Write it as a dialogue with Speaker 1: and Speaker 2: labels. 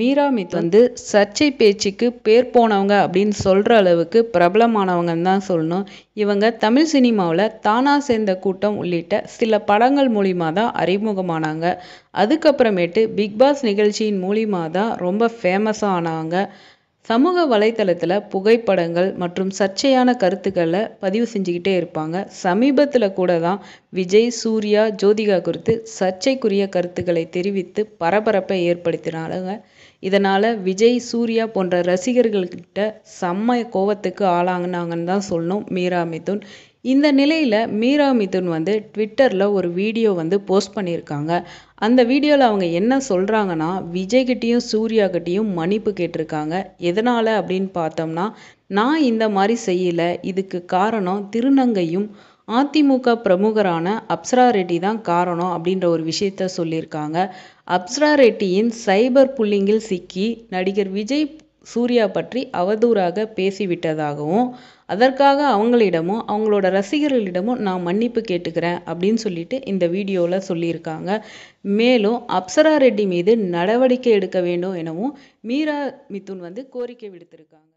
Speaker 1: Meera myth வந்து சர்ச்சை பேச்சுக்கு பேர் போனவங்க அப்படின்னு சொல்கிற அளவுக்கு பிரபலமானவங்கன்னு தான் சொல்லணும் இவங்க தமிழ் சினிமாவில் தானாக சேர்ந்த கூட்டம் உள்ளிட்ட சில படங்கள் மூலிமா தான் அறிமுகமானாங்க அதுக்கப்புறமேட்டு பிக்பாஸ் நிகழ்ச்சியின் மூலிமா தான் ரொம்ப ஃபேமஸாக ஆனாங்க சமூக வலைத்தளத்தில் புகைப்படங்கள் மற்றும் சர்ச்சையான கருத்துக்களை பதிவு செஞ்சுக்கிட்டே இருப்பாங்க சமீபத்தில் கூட தான் விஜய் சூர்யா ஜோதிகா குறித்து சர்ச்சைக்குரிய கருத்துக்களை தெரிவித்து பரபரப்பை ஏற்படுத்தினாங்க இதனால் விஜய் சூர்யா போன்ற ரசிகர்கள்கிட்ட செம்ம கோவத்துக்கு ஆளாங்கினாங்கன்னு தான் சொல்லணும் மீரா மிதுன் இந்த நிலையில் மீரா மிதுன் வந்து ட்விட்டரில் ஒரு வீடியோ வந்து போஸ்ட் பண்ணியிருக்காங்க அந்த வீடியோவில் அவங்க என்ன சொல்கிறாங்கன்னா விஜய்கிட்டேயும் கிட்டேயும் மன்னிப்பு கேட்டிருக்காங்க எதனால் அப்படின்னு பார்த்தோம்னா நான் இந்த மாதிரி செய்யலை இதுக்கு காரணம் திருநங்கையும் அதிமுக பிரமுகரான அப்சரா ரெட்டி தான் காரணம் அப்படின்ற ஒரு விஷயத்த சொல்லியிருக்காங்க அப்சரா ரெட்டியின் சைபர் புள்ளிங்கில் சிக்கி நடிகர் விஜய் சூர்யா பற்றி அவதூறாக பேசிவிட்டதாகவும் அதற்காக அவங்களிடமும் அவங்களோட ரசிகர்களிடமும் நான் மன்னிப்பு கேட்டுக்கிறேன் அப்படின்னு சொல்லிட்டு இந்த வீடியோவில் சொல்லியிருக்காங்க மேலும் அப்சரா ரெட்டி மீது நடவடிக்கை எடுக்க வேண்டும் எனவும் மீரா மிதுன் வந்து கோரிக்கை விடுத்திருக்காங்க